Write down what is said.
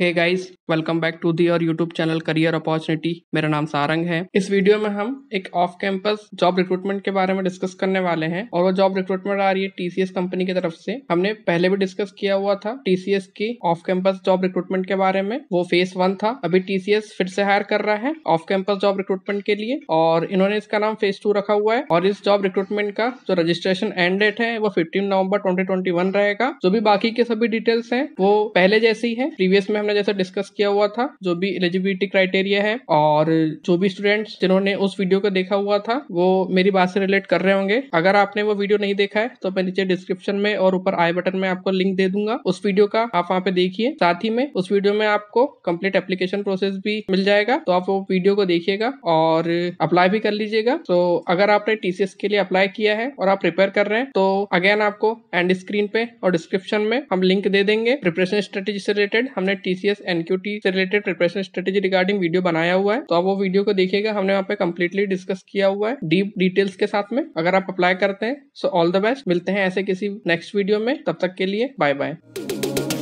hey guys welcome back to the और YouTube channel career opportunity मेरा नाम सारंग है इस वीडियो में हम एक ऑफ कैंपस जॉब रिक्रूटमेंट के बारे में डिस्कस करने वाले हैं और वो जॉब रिक्रूटमेंट आ रही है टीसीएस कंपनी की तरफ से हमने पहले भी डिस्कस किया हुआ था टीसीएस की ऑफ कैंपस जॉब रिक्रूटमेंट के बारे में वो फेज वन था अभी टीसीएस फिर से हायर कर रहा है ऑफ कैंपस जॉब रिक्रूटमेंट के लिए और इन्होंने इसका नाम फेज टू रखा हुआ है और इस जॉब रिक्रूटमेंट का जो रजिस्ट्रेशन एंड डेट है वो फिफ्टीन नवंबर ट्वेंटी रहेगा जो भी बाकी के सभी डिटेल्स है वो पहले जैसी है प्रीवियस में हमने जैसे डिस्कस किया हुआ था जो भी एलिजिबिलिटी क्राइटेरिया है और जो भी स्टूडेंट्स जिन्होंने उस वीडियो को देखा हुआ था वो मेरी बात से रिलेट कर रहे होंगे अगर आपने वो वीडियो नहीं देखा है तो मैं नीचे डिस्क्रिप्शन में और ऊपर आई बटन में आपको लिंक दे दूंगा उस वीडियो का आप वहाँ पे देखिए साथ ही में उस वीडियो में आपको कम्प्लीट एप्लीकेशन प्रोसेस भी मिल जाएगा तो आप वो वीडियो को देखिएगा और अप्लाई भी कर लीजिएगा तो अगर आपने टीसीएस के लिए अप्लाई किया है और आप प्रिपेयर कर रहे हैं तो अगेन आपको एंड स्क्रीन पे और डिस्क्रिप्शन में हम लिंक दे देंगे प्रिपरेशन स्ट्रेटेजी से रिलेटेड हमने टी टीसीएस एनक्यूटी से related preparation strategy regarding video बनाया हुआ है तो आप वो वीडियो को देखिएगा हमने वहाँ पे कम्प्लीटली डिस्कस किया हुआ है डीप डिटेल्स के साथ में अगर आप अप्लाई करते हैं सो ऑल द बेस्ट मिलते हैं ऐसे किसी नेक्स्ट वीडियो में तब तक के लिए बाय बाय